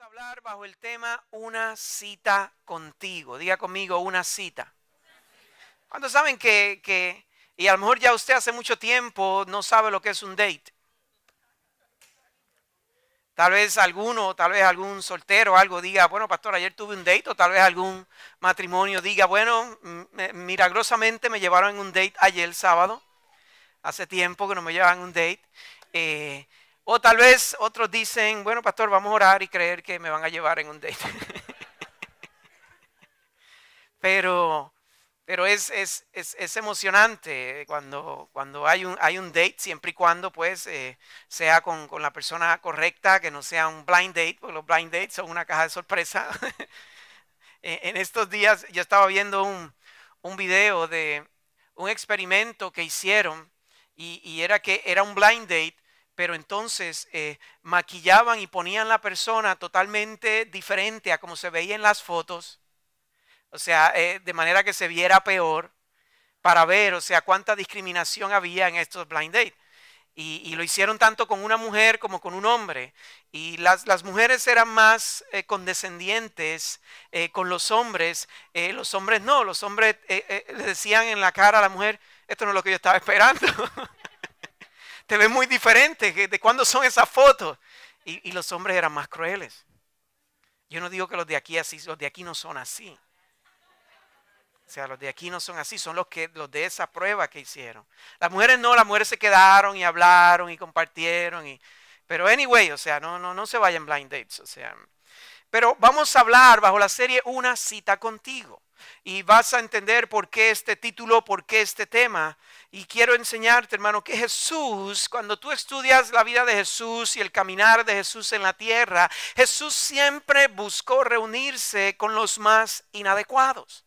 a hablar bajo el tema una cita contigo. Diga conmigo una cita. Cuando saben que, y a lo mejor ya usted hace mucho tiempo no sabe lo que es un date. Tal vez alguno, tal vez algún soltero, algo diga, bueno, pastor, ayer tuve un date, o tal vez algún matrimonio diga, bueno, milagrosamente me llevaron en un date ayer sábado. Hace tiempo que no me llevan un date. Eh, o tal vez otros dicen, bueno, pastor, vamos a orar y creer que me van a llevar en un date. pero pero es, emocionante cuando, cuando hay, un, hay un date, siempre y cuando pues eh, sea con, la persona correcta, que no sea un blind date, porque los blind dates son una caja de sorpresa. E, en, estos días yo estaba viendo un, video de un experimento que hicieron y, y, era que era un blind date pero entonces eh, maquillaban y ponían la persona totalmente diferente a como se veía en las fotos, o sea, eh, de manera que se viera peor, para ver, o sea, cuánta discriminación había en estos blind dates. Y, lo hicieron tanto con una mujer como con un hombre. Y las, las mujeres eran más eh, condescendientes con los hombres. los hombres no, los hombres le decían en la cara a la mujer, esto no es lo que yo estaba esperando. te ves muy diferente. ¿De cuándo son esas fotos? Y, los hombres eran más crueles. Yo no digo que los de aquí así, los de aquí no son así. O sea, los de aquí no son así, son los que los de esa prueba que hicieron. Las mujeres no, las mujeres se quedaron y hablaron y compartieron y pero anyway, o sea, no no no se vayan blind dates, o sea, pero vamos a hablar bajo la serie Una cita contigo. Y vas a entender por qué este título, por qué este tema. Y quiero enseñarte, hermano, que Jesús, cuando tú estudias la vida de Jesús y el caminar de Jesús en la tierra, Jesús siempre buscó reunirse con los más inadecuados.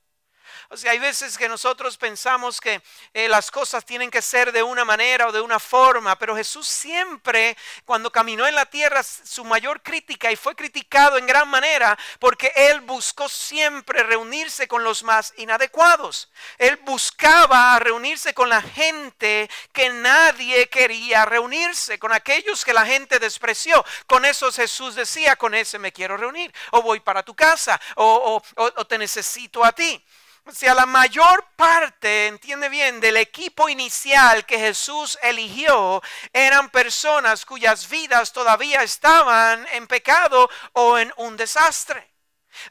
O sea, hay veces que nosotros pensamos que eh, las cosas tienen que ser de una manera o de una forma, pero Jesús siempre, cuando caminó en la tierra, su mayor crítica y fue criticado en gran manera, porque él buscó siempre reunirse con los más inadecuados. Él buscaba reunirse con la gente que nadie quería reunirse, con aquellos que la gente despreció. Con esos Jesús decía, con ese me quiero reunir, o voy para tu casa, o te necesito a ti. O sea, la mayor parte, entiende bien, del equipo inicial que Jesús eligió eran personas cuyas vidas todavía estaban en pecado o en un desastre.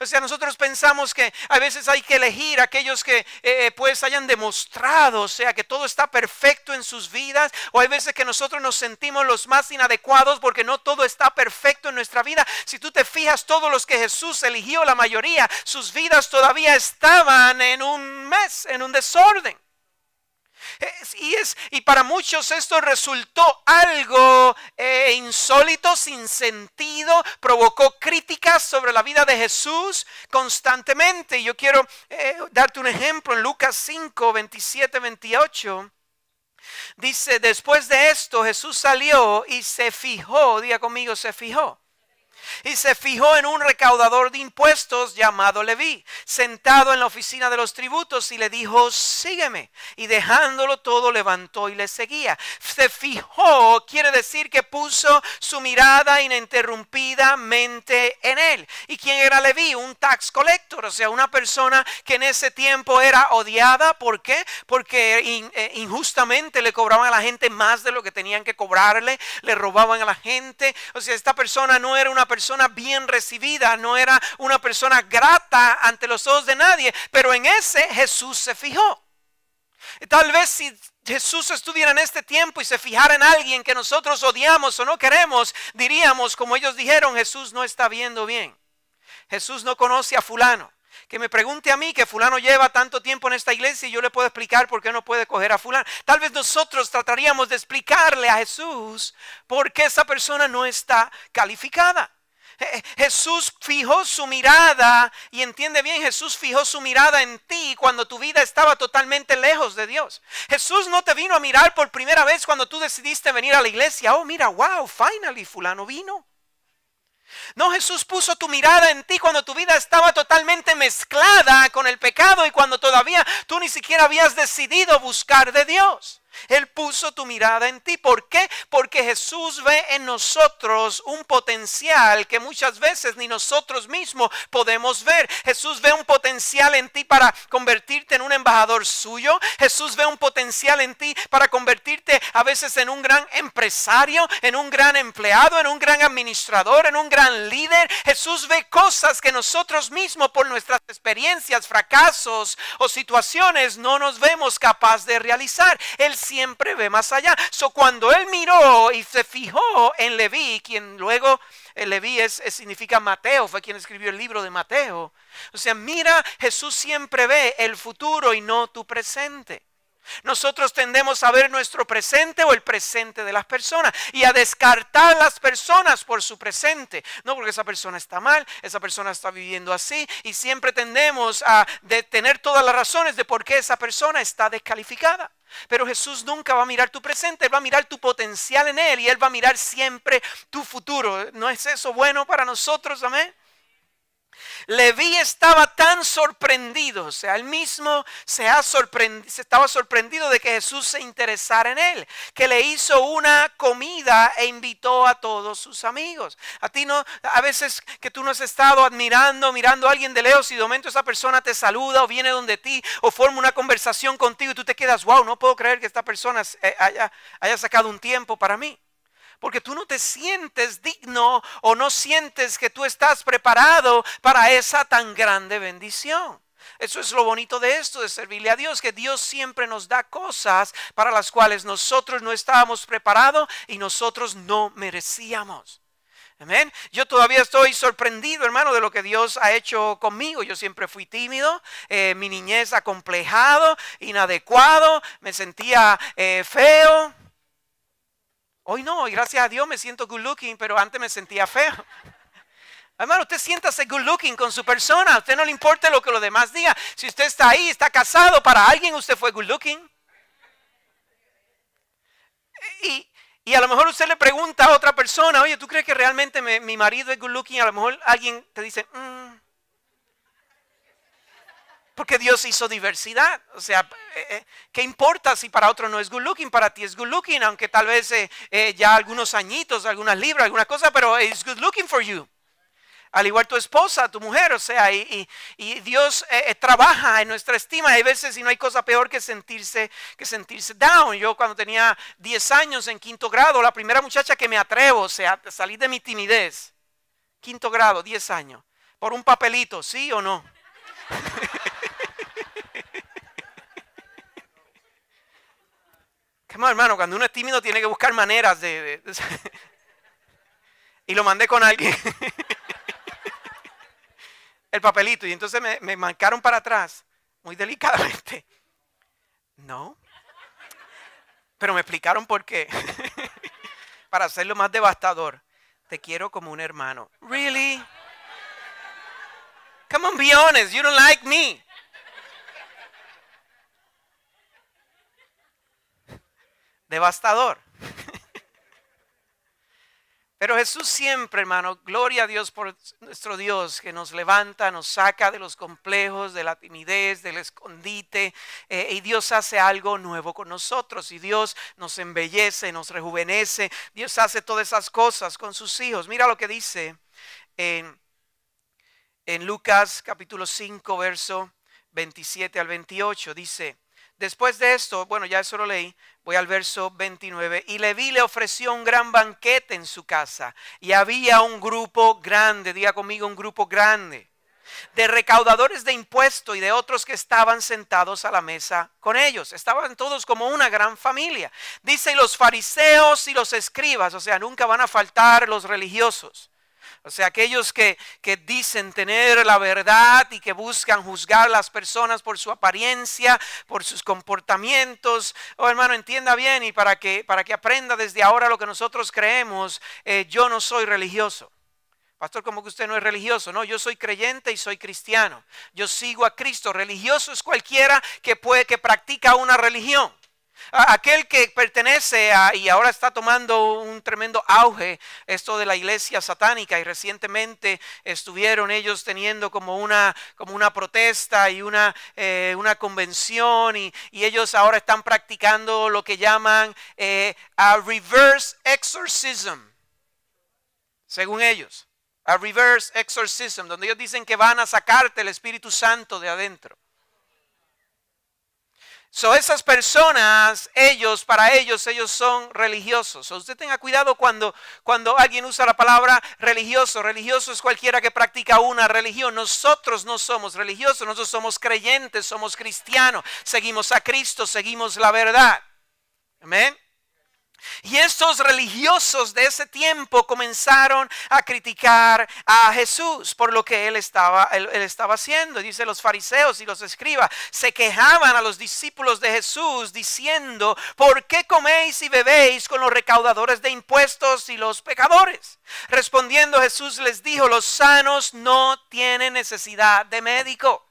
O sea, nosotros pensamos que a veces hay que elegir aquellos que eh, pues hayan demostrado, o sea, que todo está perfecto en sus vidas, o hay veces que nosotros nos sentimos los más inadecuados porque no todo está perfecto en nuestra vida. Si tú te fijas, todos los que Jesús eligió, la mayoría, sus vidas todavía estaban en un mes, en un desorden y, es, y para muchos esto resultó algo eh, insólito, sin sentido, provocó críticas sobre la vida de Jesús constantemente. yo quiero eh, darte un ejemplo en Lucas 5, 27, 28. Dice, después de esto Jesús salió y se fijó, diga conmigo, se fijó y se fijó en un recaudador de impuestos llamado Leví, sentado en la oficina de los tributos y le dijo, sígueme. Y dejándolo todo levantó y le seguía. Se fijó, quiere decir que puso su mirada ininterrumpidamente en él. ¿Y quién era Leví? Un tax collector, o sea, una persona que en ese tiempo era odiada. ¿Por qué? Porque eh, injustamente le cobraban a la gente más de lo que tenían que cobrarle, le robaban a la gente. O sea, esta persona no era una persona persona bien recibida, no era una persona grata ante los ojos de nadie, pero en ese Jesús se fijó. Tal vez si Jesús estuviera en este tiempo y se fijara en alguien que nosotros odiamos o no queremos, diríamos, como ellos dijeron, Jesús no está viendo bien. Jesús no conoce a fulano. Que me pregunte a mí que fulano lleva tanto tiempo en esta iglesia y yo le puedo explicar por qué no puede coger a fulano. Tal vez nosotros trataríamos de explicarle a Jesús por qué esa persona no está calificada. Jesús fijó su mirada, y entiende bien, Jesús fijó su mirada en ti cuando tu vida estaba totalmente lejos de Dios. Jesús no te vino a mirar por primera vez cuando tú decidiste venir a la iglesia. Oh, mira, wow, finally fulano vino. No, Jesús puso tu mirada en ti cuando tu vida estaba totalmente mezclada con el pecado y cuando todavía tú ni siquiera habías decidido buscar de Dios. Él puso tu mirada en ti. ¿Por qué? Porque Jesús ve en nosotros un potencial que muchas veces ni nosotros mismos podemos ver. Jesús ve un potencial en ti para convertirte en un embajador suyo. Jesús ve un potencial en ti para convertirte a veces en un gran empresario, en un gran empleado, en un gran administrador, en un gran líder. Jesús ve cosas que nosotros mismos por nuestras experiencias, fracasos o situaciones no nos vemos capaz de realizar siempre ve más allá. So, cuando él miró y se fijó en Leví, quien luego eh, Leví es, significa Mateo, fue quien escribió el libro de Mateo. O sea, mira, Jesús siempre ve el futuro y no tu presente. Nosotros tendemos a ver nuestro presente o el presente de las personas y a descartar las personas por su presente. No porque esa persona está mal, esa persona está viviendo así y siempre tendemos a tener todas las razones de por qué esa persona está descalificada. Pero Jesús nunca va a mirar tu presente, Él va a mirar tu potencial en Él y Él va a mirar siempre tu futuro. ¿No es eso bueno para nosotros? Amén. Leví estaba tan sorprendido, o sea, él mismo se, ha sorprendido, estaba sorprendido de que Jesús se interesara en él, que le hizo una comida e invitó a todos sus amigos. A ti no, a veces que tú no has estado admirando, mirando a alguien de lejos y de momento esa persona te saluda o viene donde ti o forma una conversación contigo y tú te quedas, wow, no puedo creer que esta persona eh, haya, haya sacado un tiempo para mí porque tú no te sientes digno o no sientes que tú estás preparado para esa tan grande bendición. Eso es lo bonito de esto, de servirle a Dios, que Dios siempre nos da cosas para las cuales nosotros no estábamos preparados y nosotros no merecíamos. Amén. Yo todavía estoy sorprendido, hermano, de lo que Dios ha hecho conmigo. Yo siempre fui tímido, eh, mi niñez acomplejado, inadecuado, me sentía eh, feo, Hoy no, gracias a Dios me siento good looking, pero antes me sentía feo. Hermano, usted siéntase good looking con su persona. A usted no le importa lo que los demás digan. Si usted está ahí, está casado, para alguien usted fue good looking. Y, a lo mejor usted le pregunta a otra persona, oye, ¿tú crees que realmente mi marido es good looking? A lo mejor alguien te dice, mmm. Porque Dios hizo diversidad. O sea, eh, eh, ¿qué importa si para otro no es good looking? Para ti es good looking, aunque tal vez eh, ya algunos añitos, algunas libras, alguna cosa, pero es good looking for you. Al igual tu esposa, tu mujer, o sea, y, Dios trabaja en nuestra estima. Hay veces y no hay cosa peor que sentirse, que sentirse down. Yo cuando tenía 10 años en quinto grado, la primera muchacha que me atrevo, o sea, salir de mi timidez. Quinto grado, 10 años. Por un papelito, ¿sí o no? ¿Qué más, hermano, cuando uno es tímido tiene que buscar maneras de... y lo mandé con alguien. el papelito. Y entonces me, me marcaron para atrás, muy delicadamente. No. Pero me explicaron por qué. para hacerlo más devastador. Te quiero como un hermano. Really? Come on, be honest. You don't like me. devastador. Pero Jesús siempre, hermano, gloria a Dios por nuestro Dios que nos levanta, nos saca de los complejos, de la timidez, del escondite, eh, y Dios hace algo nuevo con nosotros, y Dios nos embellece, nos rejuvenece, Dios hace todas esas cosas con sus hijos. Mira lo que dice en, en Lucas capítulo 5, verso 27 al 28, dice, Después de esto, bueno, ya eso lo leí, voy al verso 29. Y Leví le ofreció un gran banquete en su casa. Y había un grupo grande, diga conmigo, un grupo grande, de recaudadores de impuestos y de otros que estaban sentados a la mesa con ellos. Estaban todos como una gran familia. Dice, los fariseos y los escribas, o sea, nunca van a faltar los religiosos o sea, aquellos que, dicen tener la verdad y que buscan juzgar a las personas por su apariencia, por sus comportamientos. Oh, hermano, entienda bien y para que, para que aprenda desde ahora lo que nosotros creemos, eh, yo no soy religioso. Pastor, como que usted no es religioso? No, yo soy creyente y soy cristiano. Yo sigo a Cristo. Religioso es cualquiera que puede que practica una religión. Aquel que pertenece a, y ahora está tomando un tremendo auge, esto de la iglesia satánica, y recientemente estuvieron ellos teniendo como una, como una protesta y una, eh, una convención, y, ellos ahora están practicando lo que llaman eh, a reverse exorcism, según ellos, a reverse exorcism, donde ellos dicen que van a sacarte el Espíritu Santo de adentro. So, esas personas, ellos, para ellos, ellos son religiosos. usted tenga cuidado cuando, cuando alguien usa la palabra religioso. Religioso es cualquiera que practica una religión. Nosotros no somos religiosos, nosotros somos creyentes, somos cristianos, seguimos a Cristo, seguimos la verdad. Amén. Y estos religiosos de ese tiempo comenzaron a criticar a Jesús por lo que él estaba, estaba haciendo. Dice los fariseos y los escribas, se quejaban a los discípulos de Jesús diciendo, ¿por qué coméis y bebéis con los recaudadores de impuestos y los pecadores? Respondiendo Jesús les dijo, los sanos no tienen necesidad de médico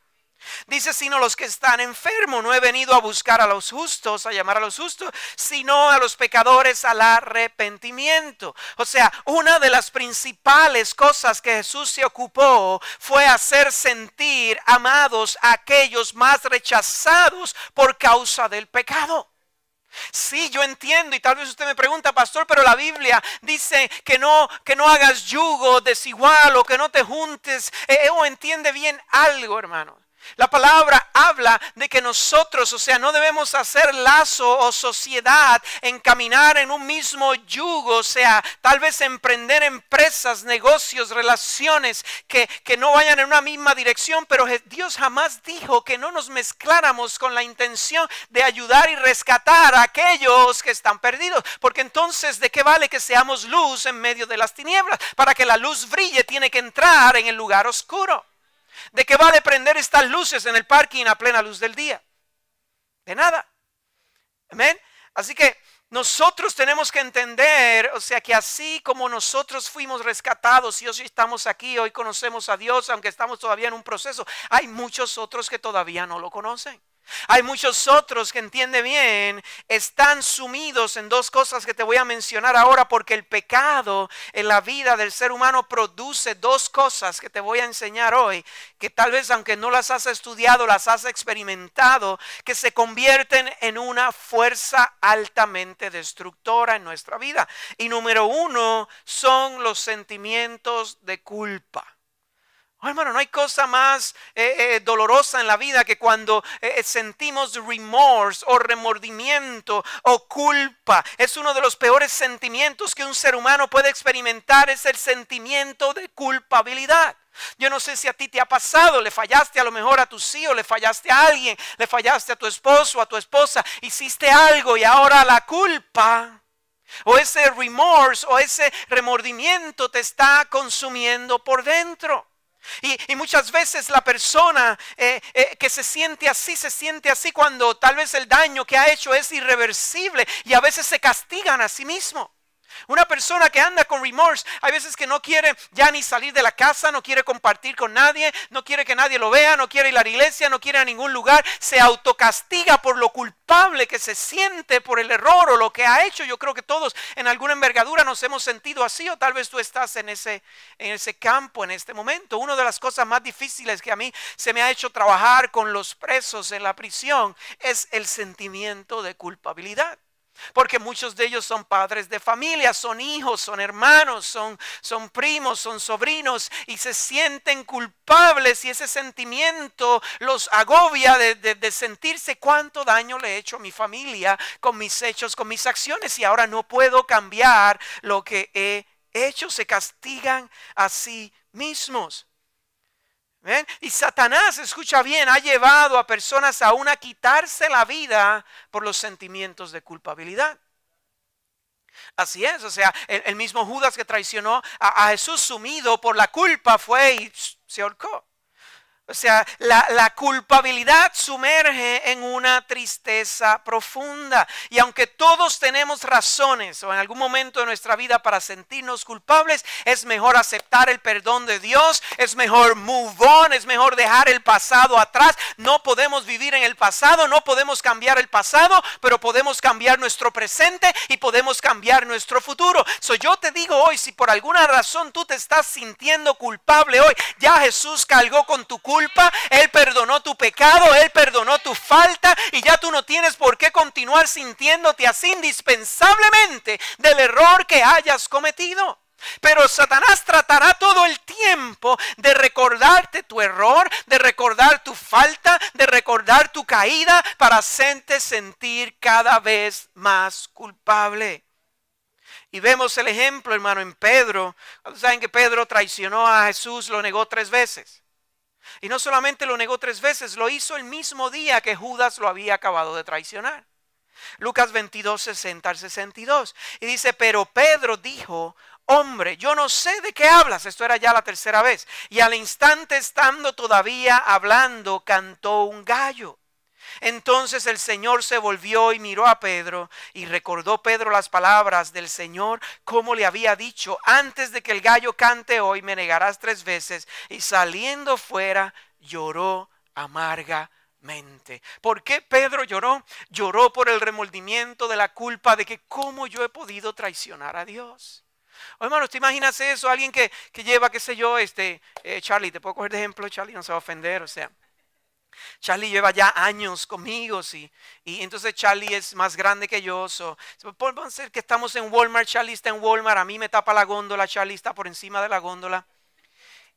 Dice, sino los que están enfermos. No he venido a buscar a los justos, a llamar a los justos, sino a los pecadores al arrepentimiento. O sea, una de las principales cosas que Jesús se ocupó fue hacer sentir amados a aquellos más rechazados por causa del pecado. Sí, yo entiendo y tal vez usted me pregunta, pastor, pero la Biblia dice que no que no hagas yugo desigual o que no te juntes. Eh, eh, o entiende bien algo, hermano. La palabra habla de que nosotros, o sea, no debemos hacer lazo o sociedad, encaminar en un mismo yugo, o sea, tal vez emprender empresas, negocios, relaciones que, que no vayan en una misma dirección, pero Dios jamás dijo que no nos mezcláramos con la intención de ayudar y rescatar a aquellos que están perdidos, porque entonces de qué vale que seamos luz en medio de las tinieblas, para que la luz brille tiene que entrar en el lugar oscuro de qué va a prender estas luces en el parking a plena luz del día. De nada. Amén. Así que nosotros tenemos que entender, o sea, que así como nosotros fuimos rescatados y hoy estamos aquí, hoy conocemos a Dios, aunque estamos todavía en un proceso, hay muchos otros que todavía no lo conocen. Hay muchos otros que entiende bien, están sumidos en dos cosas que te voy a mencionar ahora, porque el pecado en la vida del ser humano produce dos cosas que te voy a enseñar hoy, que tal vez aunque no las has estudiado, las has experimentado, que se convierten en una fuerza altamente destructora en nuestra vida. Y número uno son los sentimientos de culpa. Oh, hermano, no hay cosa más eh, eh, dolorosa en la vida que cuando eh, sentimos remorse o remordimiento o culpa. Es uno de los peores sentimientos que un ser humano puede experimentar, es el sentimiento de culpabilidad. Yo no sé si a ti te ha pasado, le fallaste a lo mejor a tu tío, le fallaste a alguien, le fallaste a tu esposo, a tu esposa, hiciste algo y ahora la culpa o ese remorse o ese remordimiento te está consumiendo por dentro. Y, muchas veces la persona eh, eh, que se siente así, se siente así cuando tal vez el daño que ha hecho es irreversible y a veces se castigan a sí mismo. Una persona que anda con remorse, hay veces que no quiere ya ni salir de la casa, no quiere compartir con nadie, no quiere que nadie lo vea, no quiere ir a la iglesia, no quiere a ningún lugar, se autocastiga por lo culpable que se siente por el error o lo que ha hecho. Yo creo que todos en alguna envergadura nos hemos sentido así o tal vez tú estás en ese en ese campo en este momento. Una de las cosas más difíciles que a mí se me ha hecho trabajar con los presos en la prisión es el sentimiento de culpabilidad. Porque muchos de ellos son padres de familia, son hijos, son hermanos, son, primos, son sobrinos y se sienten culpables y ese sentimiento los agobia de, sentirse cuánto daño le he hecho a mi familia con mis hechos, con mis acciones y ahora no puedo cambiar lo que he hecho. Se castigan a sí mismos. Y Satanás, escucha bien, ha llevado a personas aún a quitarse la vida por los sentimientos de culpabilidad. Así es, o sea, el, mismo Judas que traicionó a, a, Jesús sumido por la culpa fue y se ahorcó. O sea, la, culpabilidad sumerge en una tristeza profunda. Y aunque todos tenemos razones o en algún momento de nuestra vida para sentirnos culpables, es mejor aceptar el perdón de Dios, es mejor move on, es mejor dejar el pasado atrás. No podemos vivir en el pasado, no podemos cambiar el pasado, pero podemos cambiar nuestro presente y podemos cambiar nuestro futuro. So, yo te digo hoy, si por alguna razón tú te estás sintiendo culpable hoy, ya Jesús cargó con tu culpa él perdonó tu pecado, Él perdonó tu falta y ya tú no tienes por qué continuar sintiéndote así indispensablemente del error que hayas cometido. Pero Satanás tratará todo el tiempo de recordarte tu error, de recordar tu falta, de recordar tu caída para hacerte sentir cada vez más culpable. Y vemos el ejemplo, hermano, en Pedro. Saben que Pedro traicionó a Jesús, lo negó tres veces. Y no solamente lo negó tres veces, lo hizo el mismo día que Judas lo había acabado de traicionar. Lucas 22, 60 al 62. Y dice, pero Pedro dijo, hombre, yo no sé de qué hablas. Esto era ya la tercera vez. Y al instante estando todavía hablando, cantó un gallo. Entonces el Señor se volvió y miró a Pedro y recordó Pedro las palabras del Señor, como le había dicho, antes de que el gallo cante hoy me negarás tres veces. Y saliendo fuera lloró amargamente ¿Por qué Pedro lloró? Lloró por el remordimiento de la culpa de que cómo yo he podido traicionar a Dios. Oye, oh, hermano ¿te imaginas eso? Alguien que, lleva, qué sé yo, este, eh, Charlie, te puedo coger de ejemplo, Charlie no se va a ofender, o sea, Charlie lleva ya años conmigo, sí. Y entonces Charlie es más grande que yo. So. ser que estamos en Walmart, Charlie está en Walmart, a mí me tapa la góndola, Charlie está por encima de la góndola.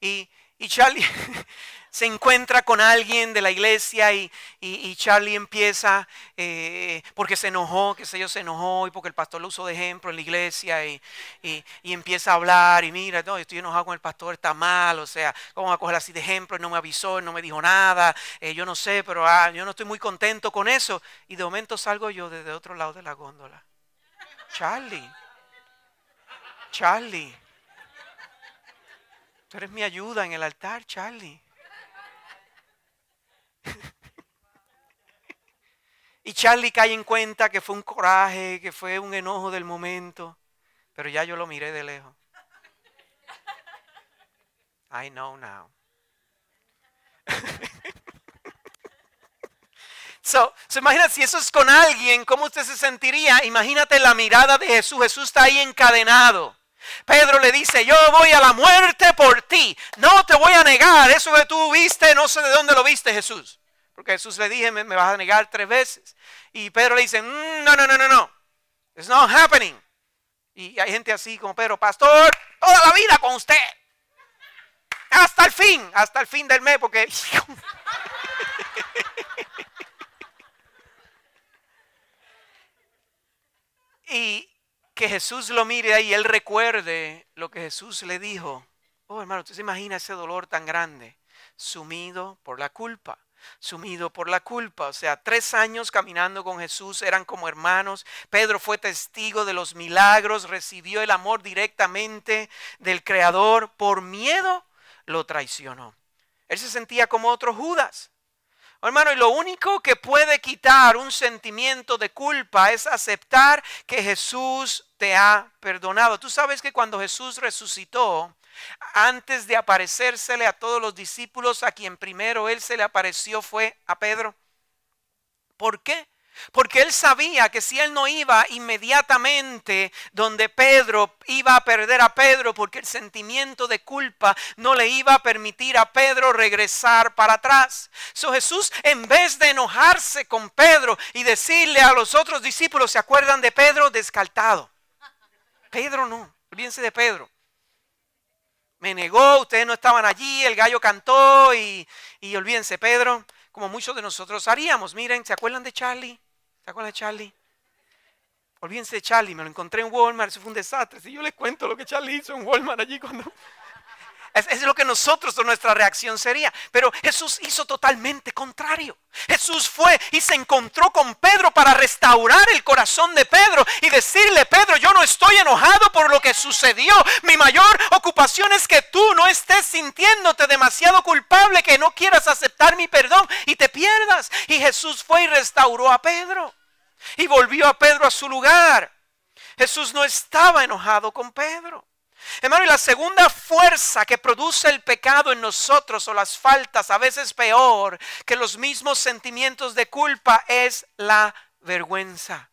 Y, y Charlie se encuentra con alguien de la iglesia y, Charlie empieza, eh, porque se enojó, que sé yo, se enojó y porque el pastor lo usó de ejemplo en la iglesia y, empieza a hablar y mira, no, estoy enojado con el pastor, está mal, o sea, ¿cómo va a coger así de ejemplo? no me avisó, no me dijo nada, eh, yo no sé, pero ah, yo no estoy muy contento con eso. Y de momento salgo yo desde otro lado de la góndola. Charlie, Charlie. Tú eres mi ayuda en el altar, Charlie. y Charlie cae en cuenta que fue un coraje, que fue un enojo del momento, pero ya yo lo miré de lejos. I know now. So, se imagina si eso es con alguien, ¿cómo usted se sentiría? Imagínate la mirada de Jesús. Jesús está ahí encadenado. Pedro le dice, yo voy a la muerte por ti, no te voy a negar, eso que tú viste, no sé de dónde lo viste Jesús. Porque Jesús le dije, me, vas a negar tres veces. Y Pedro le dice, mm, no, no, no, no, no, it's not happening. Y hay gente así como Pedro, pastor, toda la vida con usted. Hasta el fin, hasta el fin del mes, porque... y, que Jesús lo mire ahí y él recuerde lo que Jesús le dijo. Oh, hermano, usted se imagina ese dolor tan grande, sumido por la culpa sumido por la culpa. O sea, tres años caminando con Jesús eran como hermanos. Pedro fue testigo de los milagros, recibió el amor directamente del Creador. Por miedo lo traicionó. Él se sentía como otro Judas. Hermano, y lo único que puede quitar un sentimiento de culpa es aceptar que Jesús te ha perdonado. Tú sabes que cuando Jesús resucitó, antes de aparecérsele a todos los discípulos, a quien primero él se le apareció fue a Pedro. ¿Por qué? Porque él sabía que si él no iba inmediatamente donde Pedro iba a perder a Pedro, porque el sentimiento de culpa no le iba a permitir a Pedro regresar para atrás. So Jesús, en vez de enojarse con Pedro y decirle a los otros discípulos, ¿se acuerdan de Pedro? Descartado. Pedro no, olvídense de Pedro me negó, ustedes no estaban allí, el gallo cantó y, y olvídense, Pedro como muchos de nosotros haríamos. Miren, ¿se acuerdan de Charlie? ¿Se acuerdan de Charlie? Olvídense de Charlie, me lo encontré en Walmart, eso fue un desastre. Si yo les cuento lo que Charlie hizo en Walmart allí cuando... Es, lo que nosotros, nuestra reacción sería. Pero Jesús hizo totalmente contrario. Jesús fue y se encontró con Pedro para restaurar el corazón de Pedro y decirle, Pedro, yo no estoy enojado por lo que sucedió. Mi mayor ocupación es que tú no estés sintiéndote demasiado culpable, que no quieras aceptar mi perdón y te pierdas. Y Jesús fue y restauró a Pedro. Y volvió a Pedro a su lugar. Jesús no estaba enojado con Pedro. Hermano, y la segunda fuerza que produce el pecado en nosotros o las faltas, a veces peor que los mismos sentimientos de culpa, es la vergüenza.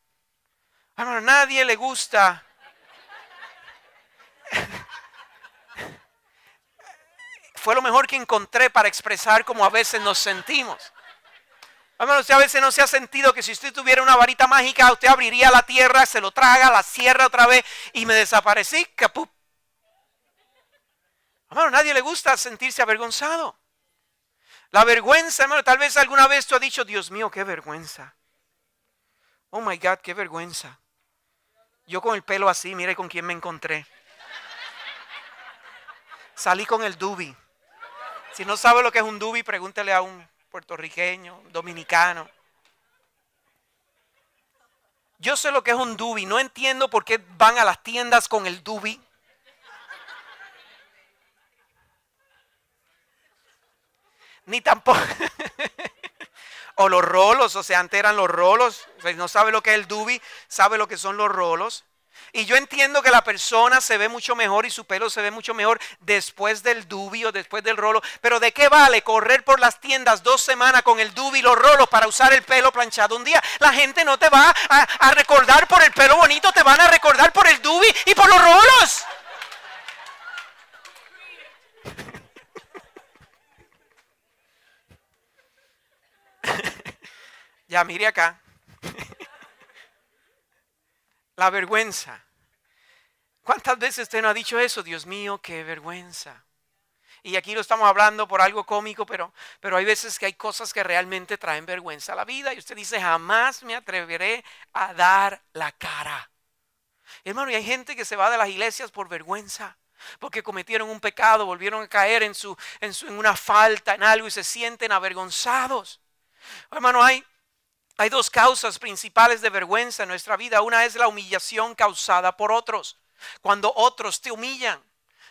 Hermano, a nadie le gusta. Fue lo mejor que encontré para expresar cómo a veces nos sentimos. Hermano, usted a veces no se ha sentido que si usted tuviera una varita mágica, usted abriría la tierra, se lo traga, la cierra otra vez y me desaparecí, capup Hermano, nadie le gusta sentirse avergonzado. La vergüenza, hermano, tal vez alguna vez tú has dicho, Dios mío, qué vergüenza. Oh my God, qué vergüenza. Yo con el pelo así, mire con quién me encontré. Salí con el dubi. Si no sabe lo que es un dubi, pregúntele a un puertorriqueño, dominicano. Yo sé lo que es un dubi. No entiendo por qué van a las tiendas con el dubi. ni tampoco. o los rolos, o sea, antes eran los rolos. no sabe lo que es el dubi, sabe lo que son los rolos. Y yo entiendo que la persona se ve mucho mejor y su pelo se ve mucho mejor después del dubi o después del rolo. Pero ¿de qué vale correr por las tiendas dos semanas con el dubi y los rolos para usar el pelo planchado un día? La gente no te va a, a recordar por el pelo bonito, te van a recordar por el dubi y por los rolos. Ya, mire acá. la vergüenza. ¿Cuántas veces usted no ha dicho eso? Dios mío, qué vergüenza. Y aquí lo estamos hablando por algo cómico, pero, pero hay veces que hay cosas que realmente traen vergüenza a la vida. Y usted dice, jamás me atreveré a dar la cara. Hermano, y hay gente que se va de las iglesias por vergüenza porque cometieron un pecado, volvieron a caer en, su, en, su, en una falta, en algo y se sienten avergonzados. Hermano, hay, hay dos causas principales de vergüenza en nuestra vida. Una es la humillación causada por otros, cuando otros te humillan.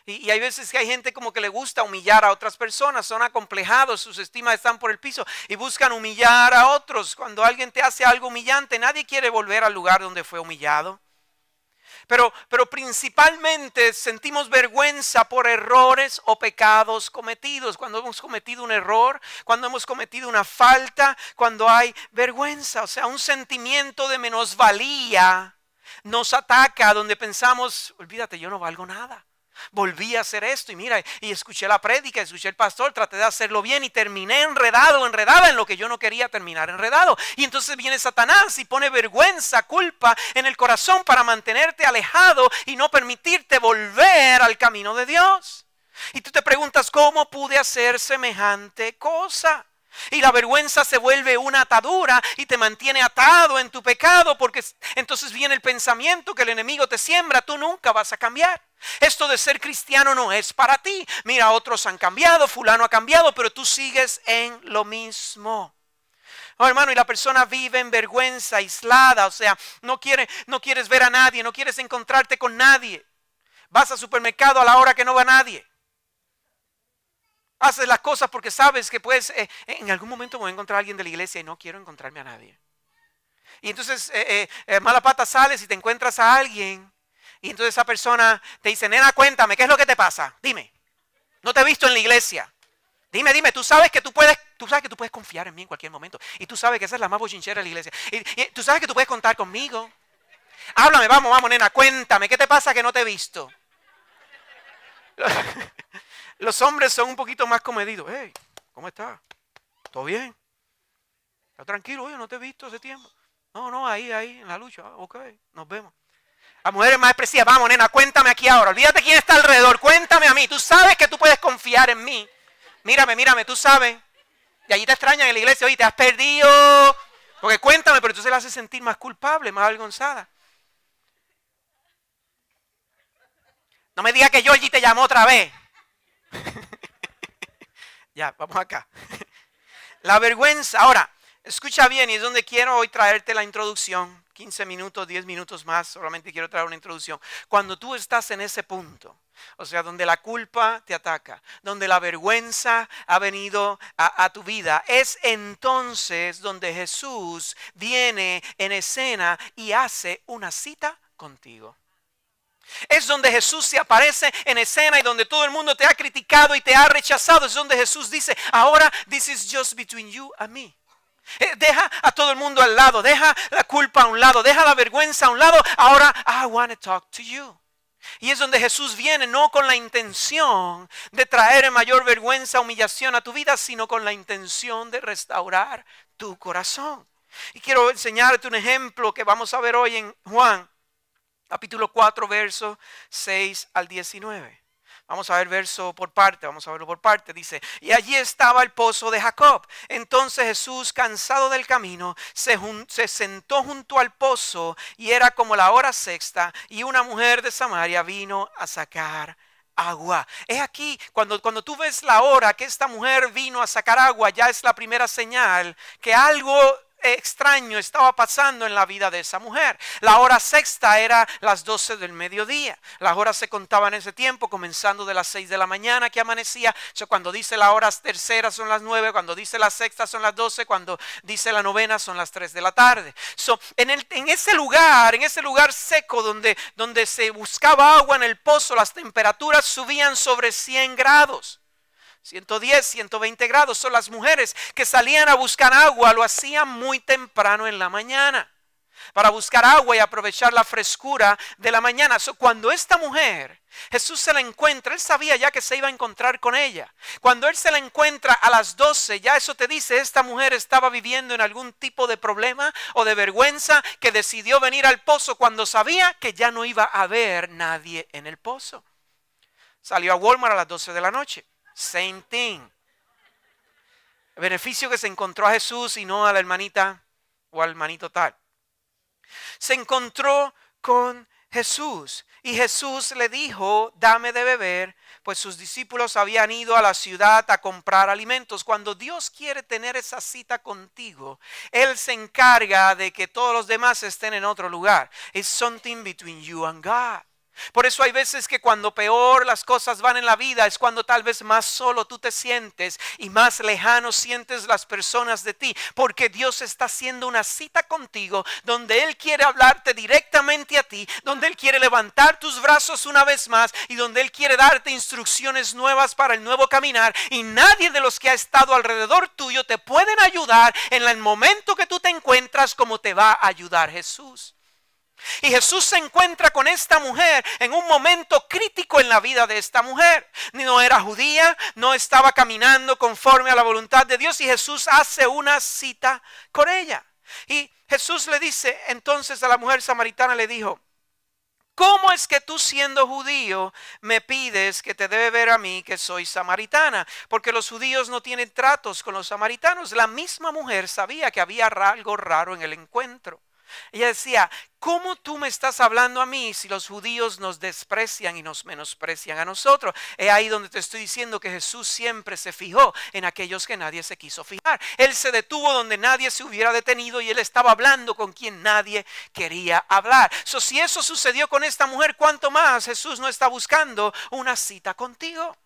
Y, hay veces que hay gente como que le gusta humillar a otras personas, son acomplejados, sus estimas están por el piso y buscan humillar a otros. Cuando alguien te hace algo humillante, nadie quiere volver al lugar donde fue humillado pero, principalmente sentimos vergüenza por errores o pecados cometidos. Cuando hemos cometido un error, cuando hemos cometido una falta, cuando hay vergüenza, o sea, un sentimiento de menosvalía nos ataca donde pensamos, olvídate, yo no valgo nada. Volví a hacer esto y mira, y escuché la prédica, escuché el pastor, traté de hacerlo bien y terminé enredado, enredada en lo que yo no quería terminar enredado. Y entonces viene Satanás y pone vergüenza, culpa en el corazón para mantenerte alejado y no permitirte volver al camino de Dios. Y tú te preguntas, ¿cómo pude hacer semejante cosa? Y la vergüenza se vuelve una atadura y te mantiene atado en tu pecado porque entonces viene el pensamiento que el enemigo te siembra, tú nunca vas a cambiar. Esto de ser cristiano no es para ti. Mira, otros han cambiado, fulano ha cambiado, pero tú sigues en lo mismo. Oh, hermano, y la persona vive en vergüenza, aislada, o sea, no, quiere, no quieres ver a nadie, no quieres encontrarte con nadie. Vas al supermercado a la hora que no va nadie. Haces las cosas porque sabes que puedes, eh, eh, en algún momento voy a encontrar a alguien de la iglesia y no quiero encontrarme a nadie. Y entonces, eh, mala pata, sales y te encuentras a alguien y entonces esa persona te dice, nena, cuéntame, ¿qué es lo que te pasa? Dime. No te he visto en la iglesia. Dime, dime, tú sabes que tú puedes, tú sabes que tú puedes confiar en mí en cualquier momento. Y tú sabes que esa es la más bochinchera de la iglesia. Y, tú sabes que tú puedes contar conmigo. Háblame, vamos, vamos, nena, cuéntame, ¿qué te pasa que no te he visto? Los hombres son un poquito más comedidos. Hey, ¿cómo estás? ¿Todo bien? ¿Estás tranquilo? Oye, no te he visto hace tiempo. No, no, ahí, ahí, en la lucha. Ah, ok, nos vemos. Las mujeres más expresivas, vamos, nena, cuéntame aquí ahora. Olvídate quién está alrededor, cuéntame a mí. Tú sabes que tú puedes confiar en mí. Mírame, mírame, tú sabes. Y allí te extrañan en la iglesia, oye, te has perdido. Porque cuéntame, pero tú se la haces sentir más culpable, más avergonzada. No me digas que Georgie te llamó otra vez. ya, vamos acá. la vergüenza. Ahora, escucha bien, y es donde quiero hoy traerte la introducción. 15 minutos, 10 minutos más, solamente quiero traer una introducción. Cuando tú estás en ese punto, o sea, donde la culpa te ataca, donde la vergüenza ha venido a, tu vida. Es entonces donde Jesús viene en escena y hace una cita contigo. Es donde Jesús se aparece en escena y donde todo el mundo te ha criticado y te ha rechazado. Es donde Jesús dice, ahora this is just between you and me. Eh, deja a todo el mundo al lado, deja la culpa a un lado, deja la vergüenza a un lado. Ahora, I want to talk to you. Y es donde Jesús viene, no con la intención de traer mayor vergüenza, humillación a tu vida, sino con la intención de restaurar tu corazón. Y quiero enseñarte un ejemplo que vamos a ver hoy en Juan, capítulo 4, versos 6 al 19. Vamos a ver verso por parte, vamos a verlo por parte. Dice, y allí estaba el pozo de Jacob. Entonces Jesús, cansado del camino, se, sentó junto al pozo y era como la hora sexta y una mujer de Samaria vino a sacar agua. Es aquí, cuando, cuando tú ves la hora que esta mujer vino a sacar agua, ya es la primera señal que algo extraño estaba pasando en la vida de esa mujer. La hora sexta era las 12 del mediodía. Las horas se contaban en ese tiempo, comenzando de las 6 de la mañana que amanecía. cuando dice la hora tercera son las 9, cuando dice la sexta son las 12, cuando dice la novena son las 3 de la tarde. en, el, en ese lugar, en ese lugar seco donde, donde se buscaba agua en el pozo, las temperaturas subían sobre 100 grados. 110, 120 grados. Son las mujeres que salían a buscar agua, lo hacían muy temprano en la mañana para buscar agua y aprovechar la frescura de la mañana. cuando esta mujer, Jesús se la encuentra, él sabía ya que se iba a encontrar con ella. Cuando él se la encuentra a las 12, ya eso te dice, esta mujer estaba viviendo en algún tipo de problema o de vergüenza que decidió venir al pozo cuando sabía que ya no iba a haber nadie en el pozo. Salió a Walmart a las 12 de la noche. Same thing. El beneficio que se encontró a Jesús y no a la hermanita o al hermanito tal. Se encontró con Jesús y Jesús le dijo, dame de beber, pues sus discípulos habían ido a la ciudad a comprar alimentos. Cuando Dios quiere tener esa cita contigo, Él se encarga de que todos los demás estén en otro lugar. It's something between you and God. Por eso hay veces que cuando peor las cosas van en la vida es cuando tal vez más solo tú te sientes y más lejano sientes las personas de ti, porque Dios está haciendo una cita contigo donde Él quiere hablarte directamente a ti, donde Él quiere levantar tus brazos una vez más y donde Él quiere darte instrucciones nuevas para el nuevo caminar y nadie de los que ha estado alrededor tuyo te pueden ayudar en el momento que tú te encuentras como te va a ayudar Jesús. Y Jesús se encuentra con esta mujer en un momento crítico en la vida de esta mujer. No era judía, no estaba caminando conforme a la voluntad de Dios y Jesús hace una cita con ella. Y Jesús le dice entonces a la mujer samaritana, le dijo, ¿Cómo es que tú siendo judío me pides que te debe ver a mí que soy samaritana? Porque los judíos no tienen tratos con los samaritanos. La misma mujer sabía que había algo raro en el encuentro. Ella decía, ¿cómo tú me estás hablando a mí si los judíos nos desprecian y nos menosprecian a nosotros? Es ahí donde te estoy diciendo que Jesús siempre se fijó en aquellos que nadie se quiso fijar. Él se detuvo donde nadie se hubiera detenido y él estaba hablando con quien nadie quería hablar. So, si eso sucedió con esta mujer, ¿cuánto más Jesús no está buscando una cita contigo?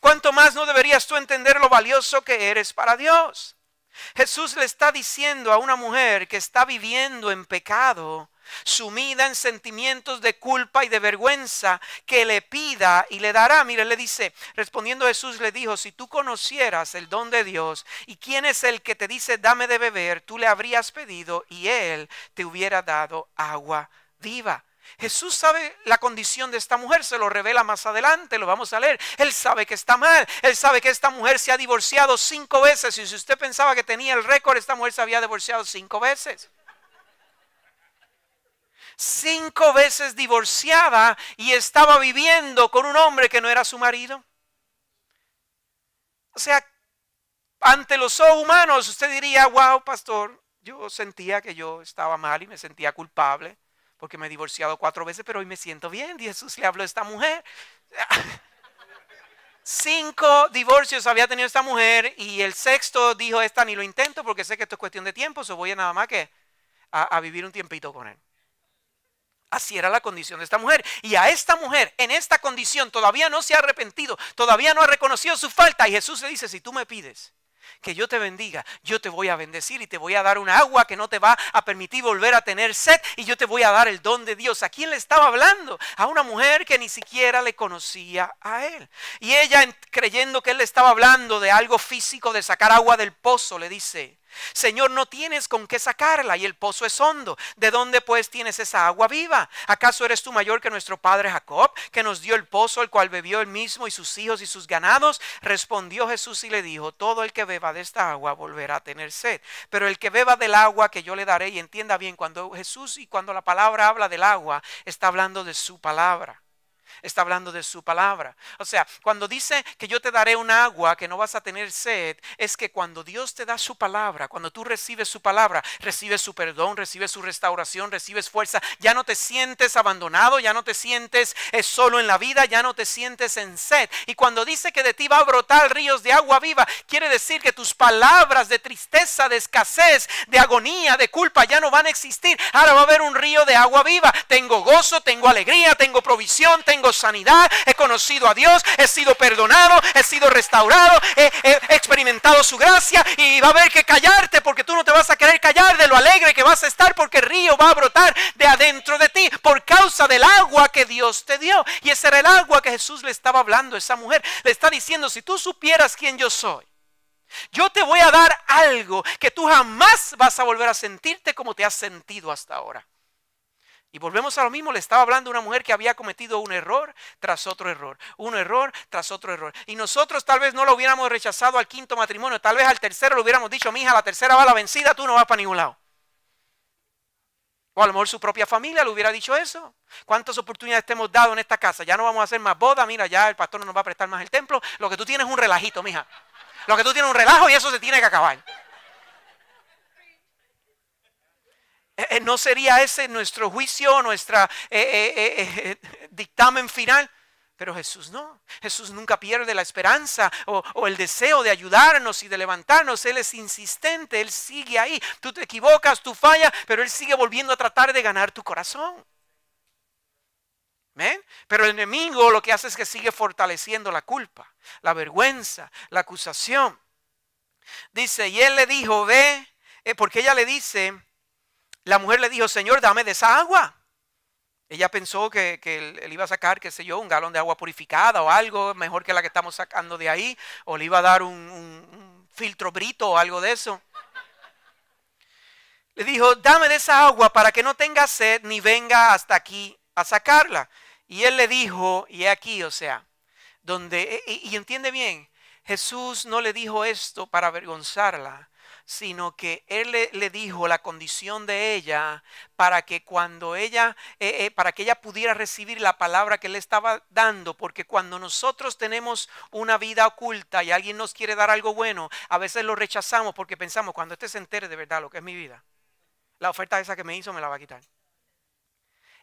¿Cuánto más no deberías tú entender lo valioso que eres para Dios? Jesús le está diciendo a una mujer que está viviendo en pecado, sumida en sentimientos de culpa y de vergüenza, que le pida y le dará. Mire, le dice, respondiendo Jesús le dijo, si tú conocieras el don de Dios y quién es el que te dice dame de beber, tú le habrías pedido y él te hubiera dado agua viva. Jesús sabe la condición de esta mujer, se lo revela más adelante, lo vamos a leer. Él sabe que está mal, él sabe que esta mujer se ha divorciado cinco veces y si usted pensaba que tenía el récord, esta mujer se había divorciado cinco veces. Cinco veces divorciada y estaba viviendo con un hombre que no era su marido. O sea, ante los ojos humanos usted diría, wow, pastor, yo sentía que yo estaba mal y me sentía culpable porque me he divorciado cuatro veces, pero hoy me siento bien. Jesús le habló a esta mujer. Cinco divorcios había tenido esta mujer y el sexto dijo, esta ni lo intento porque sé que esto es cuestión de tiempo, se voy a nada más que a vivir un tiempito con él. Así era la condición de esta mujer. Y a esta mujer, en esta condición, todavía no se ha arrepentido, todavía no ha reconocido su falta. Y Jesús le dice, si tú me pides, que yo te bendiga, yo te voy a bendecir y te voy a dar un agua que no te va a permitir volver a tener sed y yo te voy a dar el don de Dios. ¿A quién le estaba hablando? A una mujer que ni siquiera le conocía a él. Y ella creyendo que él le estaba hablando de algo físico, de sacar agua del pozo, le dice, Señor, no tienes con qué sacarla y el pozo es hondo. ¿De dónde pues tienes esa agua viva? ¿Acaso eres tú mayor que nuestro padre Jacob, que nos dio el pozo, el cual bebió él mismo y sus hijos y sus ganados? Respondió Jesús y le dijo, todo el que beba de esta agua volverá a tener sed, pero el que beba del agua que yo le daré, y entienda bien, cuando Jesús y cuando la palabra habla del agua, está hablando de su palabra está hablando de su palabra. O sea, cuando dice que yo te daré un agua que no vas a tener sed, es que cuando Dios te da su palabra, cuando tú recibes su palabra, recibes su perdón, recibes su restauración, recibes fuerza, ya no te sientes abandonado, ya no te sientes eh, solo en la vida, ya no te sientes en sed. Y cuando dice que de ti va a brotar ríos de agua viva, quiere decir que tus palabras de tristeza, de escasez, de agonía, de culpa, ya no van a existir. Ahora va a haber un río de agua viva. Tengo gozo, tengo alegría, tengo provisión, tengo sanidad, he conocido a Dios, he sido perdonado, he sido restaurado, he, experimentado su gracia y va a haber que callarte porque tú no te vas a querer callar de lo alegre que vas a estar porque el río va a brotar de adentro de ti por causa del agua que Dios te dio. Y ese era el agua que Jesús le estaba hablando a esa mujer. Le está diciendo, si tú supieras quién yo soy, yo te voy a dar algo que tú jamás vas a volver a sentirte como te has sentido hasta ahora. Y volvemos a lo mismo, le estaba hablando una mujer que había cometido un error tras otro error, un error tras otro error. Y nosotros tal vez no lo hubiéramos rechazado al quinto matrimonio, tal vez al tercero le hubiéramos dicho, mija, la tercera va a la vencida, tú no vas para ningún lado. O a lo mejor su propia familia le hubiera dicho eso. ¿Cuántas oportunidades te hemos dado en esta casa? Ya no vamos a hacer más boda, mira, ya el pastor no nos va a prestar más el templo. Lo que tú tienes es un relajito, mija. Lo que tú tienes es un relajo y eso se tiene que acabar. Eh, eh, ¿No sería ese nuestro juicio, nuestro eh, dictamen final? Pero Jesús no. Jesús nunca pierde la esperanza o, el deseo de ayudarnos y de levantarnos. Él es insistente, Él sigue ahí. Tú te equivocas, tú fallas, pero Él sigue volviendo a tratar de ganar tu corazón. ¿Ven? Pero el enemigo lo que hace es que sigue fortaleciendo la culpa, la vergüenza, la acusación. Dice, y él le dijo, ve, porque ella le dice, la mujer le dijo, Señor, dame de esa agua. Ella pensó que, él, iba a sacar, qué sé yo, un galón de agua purificada o algo mejor que la que estamos sacando de ahí, o le iba a dar un, filtro brito o algo de eso. Le dijo, dame de esa agua para que no tenga sed ni venga hasta aquí a sacarla. Y él le dijo, y aquí, o sea, donde, e, e, y entiende bien, Jesús no le dijo esto para avergonzarla, sino que él le, dijo la condición de ella para que cuando ella, eh, eh, para que ella pudiera recibir la palabra que le estaba dando, porque cuando nosotros tenemos una vida oculta y alguien nos quiere dar algo bueno, a veces lo rechazamos porque pensamos, cuando este se entere de verdad lo que es mi vida, la oferta esa que me hizo me la va a quitar.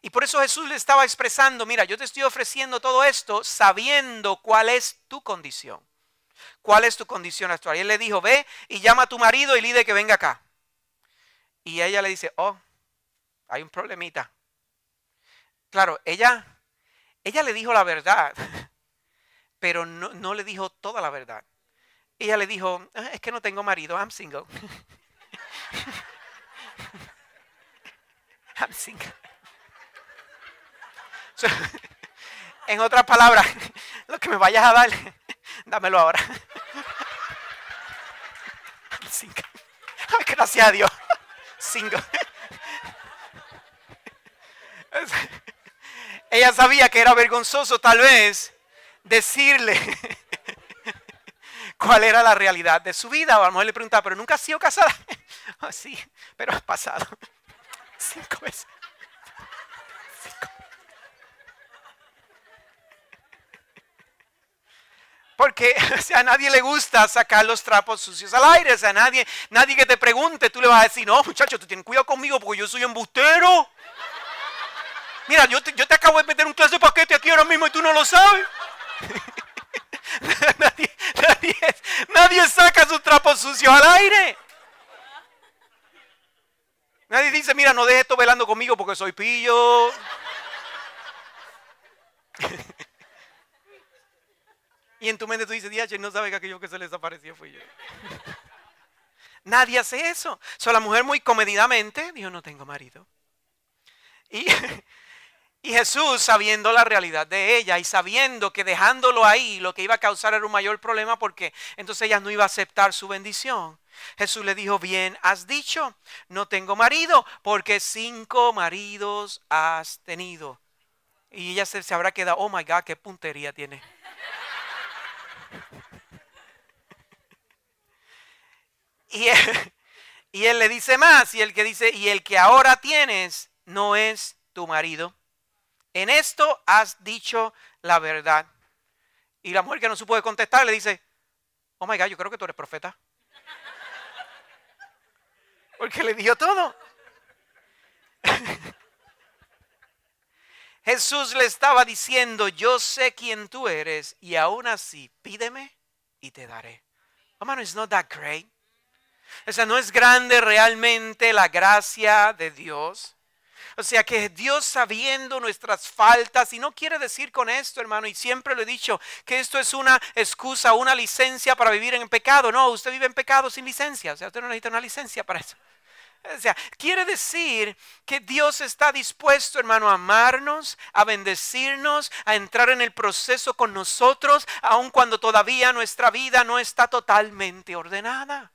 Y por eso Jesús le estaba expresando, mira, yo te estoy ofreciendo todo esto sabiendo cuál es tu condición. ¿Cuál es tu condición actual? Y él le dijo, ve y llama a tu marido y le que venga acá. Y ella le dice, oh, hay un problemita. Claro, ella, ella le dijo la verdad, pero no, le dijo toda la verdad. Ella le dijo, ah, es que no tengo marido, I'm single. I'm single. en otras palabras, lo que me vayas a dar Dámelo ahora. Cinco. Ay, gracias a Dios. Cinco. Ella sabía que era vergonzoso tal vez decirle cuál era la realidad de su vida. O a lo mejor le preguntaba, pero nunca ha sido casada. Oh, sí, pero ha pasado. Cinco veces. Cinco. Porque a nadie le gusta sacar los trapos sucios al aire. O sea, nadie, nadie que te pregunte, tú le vas a decir, no, muchachos, tú tienes cuidado conmigo porque yo soy embustero. Mira, yo te, acabo de meter un clase de paquete aquí ahora mismo y tú no lo sabes. nadie, nadie saca sus trapos sucios al aire. Nadie dice, mira, no dejes esto velando conmigo porque soy pillo. Y en tu mente tú dices, Diache, no sabe que aquello que se les apareció fui yo. Nadie hace eso. So, la mujer muy comedidamente dijo, no tengo marido. Y, Jesús, sabiendo la realidad de ella y sabiendo que dejándolo ahí lo que iba a causar era un mayor problema porque entonces ella no iba a aceptar su bendición. Jesús le dijo, bien has dicho, no tengo marido porque cinco maridos has tenido. Y ella se, se habrá quedado, oh my God, qué puntería tiene. Y él, le dice más, y el que dice, y el que ahora tienes no es tu marido. En esto has dicho la verdad. Y la mujer que no supo contestar le dice, oh my God, yo creo que tú eres profeta. Porque le dio todo. Jesús le estaba diciendo, yo sé quién tú eres y aún así pídeme y te daré. Oh, man, it's not that great. O sea, no es grande realmente la gracia de Dios. O sea que Dios sabiendo nuestras faltas, y no quiere decir con esto, hermano, y siempre lo he dicho, que esto es una excusa, una licencia para vivir en pecado. No, usted vive en pecado sin licencia. O sea, usted no necesita una licencia para eso. O sea, quiere decir que Dios está dispuesto, hermano, a amarnos, a bendecirnos, a entrar en el proceso con nosotros, aun cuando todavía nuestra vida no está totalmente ordenada.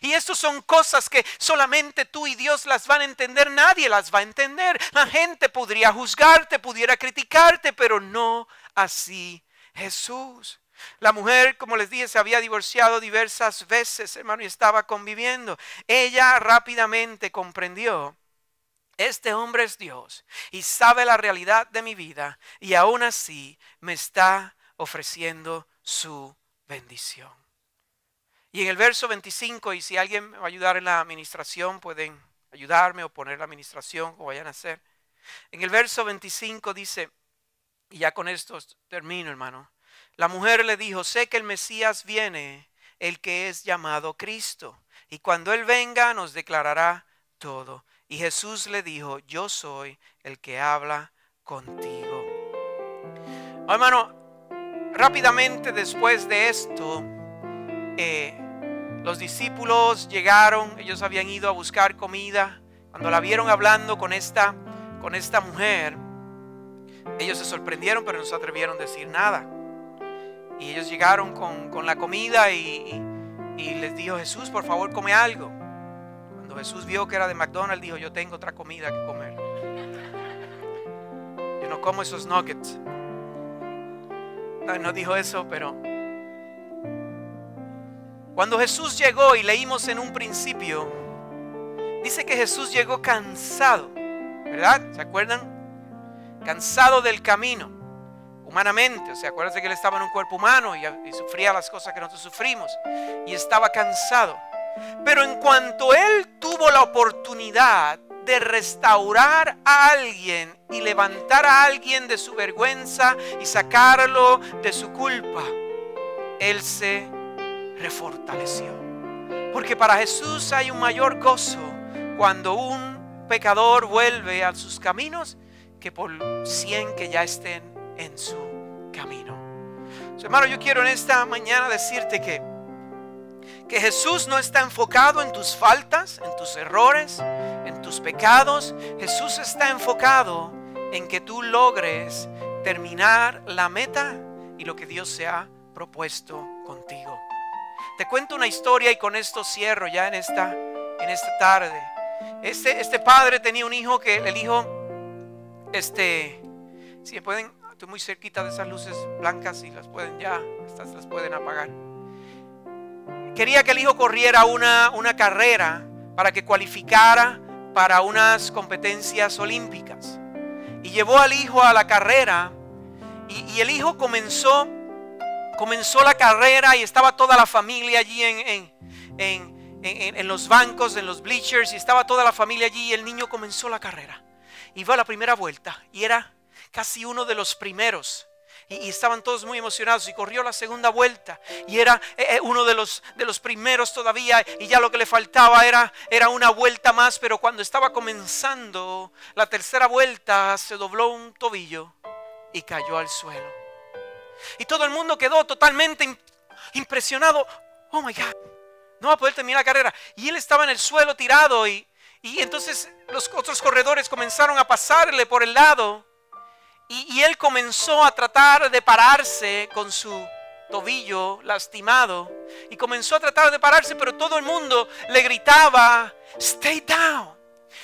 Y estas son cosas que solamente tú y Dios las van a entender, nadie las va a entender. La gente podría juzgarte, pudiera criticarte, pero no así Jesús. La mujer, como les dije, se había divorciado diversas veces, hermano, y estaba conviviendo. Ella rápidamente comprendió, este hombre es Dios y sabe la realidad de mi vida y aún así me está ofreciendo su bendición. Y en el verso 25, y si alguien me va a ayudar en la administración, pueden ayudarme o poner la administración o vayan a hacer. En el verso 25 dice, y ya con esto termino, hermano. La mujer le dijo, sé que el Mesías viene, el que es llamado Cristo, y cuando Él venga nos declarará todo. Y Jesús le dijo, yo soy el que habla contigo. Oh, hermano, rápidamente después de esto, eh, los discípulos llegaron, ellos habían ido a buscar comida. Cuando la vieron hablando con esta, con esta mujer, ellos se sorprendieron, pero no se atrevieron a decir nada. Y ellos llegaron con, la comida y, les dijo, Jesús, por favor, come algo. Cuando Jesús vio que era de McDonald's, dijo, yo tengo otra comida que comer. Yo no como esos nuggets. No, no dijo eso, pero cuando Jesús llegó y leímos en un principio, dice que Jesús llegó cansado, ¿verdad? ¿Se acuerdan? Cansado del camino, humanamente. O sea, acuérdense que él estaba en un cuerpo humano y, sufría las cosas que nosotros sufrimos. Y estaba cansado. Pero en cuanto él tuvo la oportunidad de restaurar a alguien y levantar a alguien de su vergüenza y sacarlo de su culpa, él se refortaleció. Porque para Jesús hay un mayor gozo cuando un pecador vuelve a sus caminos que por cien que ya estén en su camino. hermano, yo quiero en esta mañana decirte que, que Jesús no está enfocado en tus faltas, en tus errores, en tus pecados. Jesús está enfocado en que tú logres terminar la meta y lo que Dios se ha propuesto contigo. Te cuento una historia y con esto cierro ya en esta, en esta tarde. Este, este padre tenía un hijo que el hijo, este, si pueden, estoy muy cerquita de esas luces blancas y las pueden ya, estas las pueden apagar. Quería que el hijo corriera una, una carrera para que cualificara para unas competencias olímpicas. Y llevó al hijo a la carrera y, y el hijo comenzó comenzó la carrera y estaba toda la familia allí en, en, en, los bancos, en los bleachers, y estaba toda la familia allí y el niño comenzó la carrera. Iba a la primera vuelta y era casi uno de los primeros y, estaban todos muy emocionados y corrió la segunda vuelta y era eh, eh, uno de los, de los primeros todavía y ya lo que le faltaba era, era una vuelta más, pero cuando estaba comenzando la tercera vuelta se dobló un tobillo y cayó al suelo. Y todo el mundo quedó totalmente impresionado. Oh my God, no va a poder terminar la carrera. Y él estaba en el suelo tirado y, entonces los otros corredores comenzaron a pasarle por el lado. Y, y él comenzó a tratar de pararse con su tobillo lastimado. Y comenzó a tratar de pararse, pero todo el mundo le gritaba, stay down.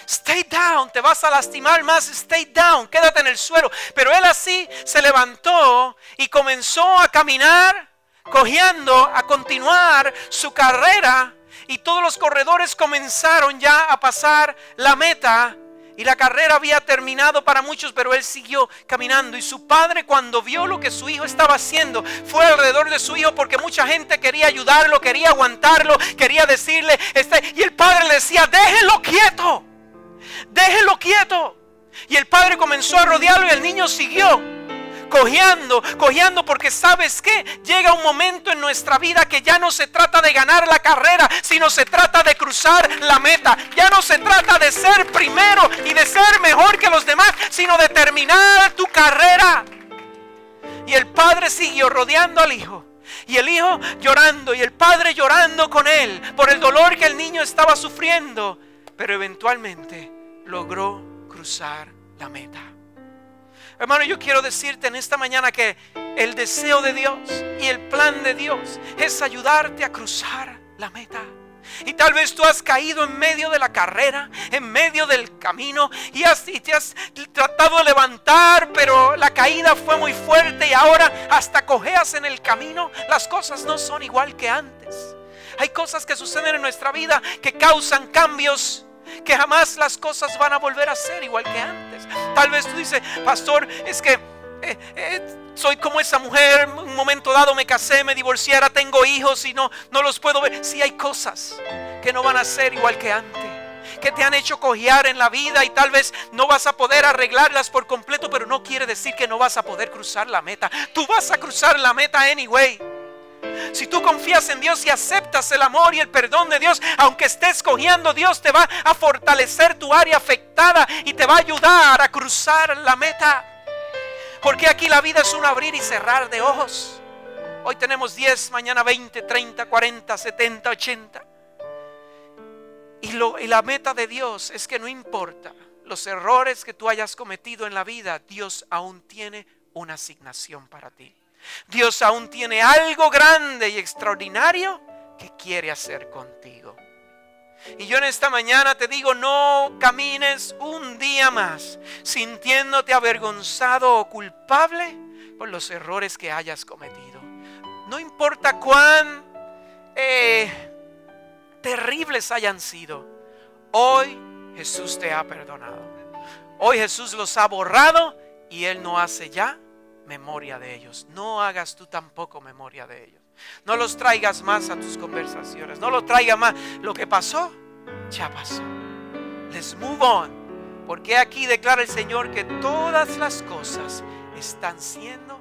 Stay down, te vas a lastimar más, stay down, quédate en el suelo. Pero él así se levantó y comenzó a caminar, Cogiendo a continuar su carrera. Y todos los corredores comenzaron ya a pasar la meta. Y la carrera había terminado para muchos, pero él siguió caminando. Y su padre cuando vio lo que su hijo estaba haciendo, fue alrededor de su hijo porque mucha gente quería ayudarlo, quería aguantarlo, quería decirle, este, y el padre le decía, déjelo quieto. Déjelo quieto. Y el padre comenzó a rodearlo y el niño siguió cojeando, cojeando, porque sabes que llega un momento en nuestra vida que ya no se trata de ganar la carrera, sino se trata de cruzar la meta. Ya no se trata de ser primero y de ser mejor que los demás, sino de terminar tu carrera. Y el padre siguió rodeando al hijo. Y el hijo llorando y el padre llorando con él por el dolor que el niño estaba sufriendo. Pero eventualmente logró cruzar la meta. Hermano, yo quiero decirte en esta mañana que el deseo de Dios y el plan de Dios es ayudarte a cruzar la meta. Y tal vez tú has caído en medio de la carrera, en medio del camino, y, has, te has tratado de levantar, pero la caída fue muy fuerte y ahora hasta cojeas en el camino, las cosas no son igual que antes. Hay cosas que suceden en nuestra vida que causan cambios que jamás las cosas van a volver a ser igual que antes. Tal vez tú dices, pastor, es que eh, eh, soy como esa mujer, en un momento dado me casé, me divorciara, tengo hijos y no, no los puedo ver. Si hay cosas que no van a ser igual que antes que te han hecho cojear en la vida y tal vez no vas a poder arreglarlas por completo, pero no quiere decir que no vas a poder cruzar la meta. Tú vas a cruzar la meta anyway. Si tú confías en Dios y aceptas el amor y el perdón de Dios, aunque estés cogiendo Dios te va a fortalecer tu área afectada y te va a ayudar a cruzar la meta. Porque aquí la vida es un abrir y cerrar de ojos. Hoy tenemos 10, mañana 20, 30, 40, 70, 80. y la meta de Dios es que no importa los errores que tú hayas cometido en la vida, Dios aún tiene una asignación para ti. Dios aún tiene algo grande y extraordinario que quiere hacer contigo. Y yo en esta mañana te digo, no camines un día más sintiéndote avergonzado o culpable por los errores que hayas cometido. No importa cuán eh, terribles hayan sido, hoy Jesús te ha perdonado. Hoy Jesús los ha borrado y Él no hace ya memoria de ellos. No hagas tú tampoco memoria de ellos. No los traigas más a tus conversaciones. No los traigas más. Lo que pasó, ya pasó. Let's move on. Porque aquí declara el Señor que todas las cosas están siendo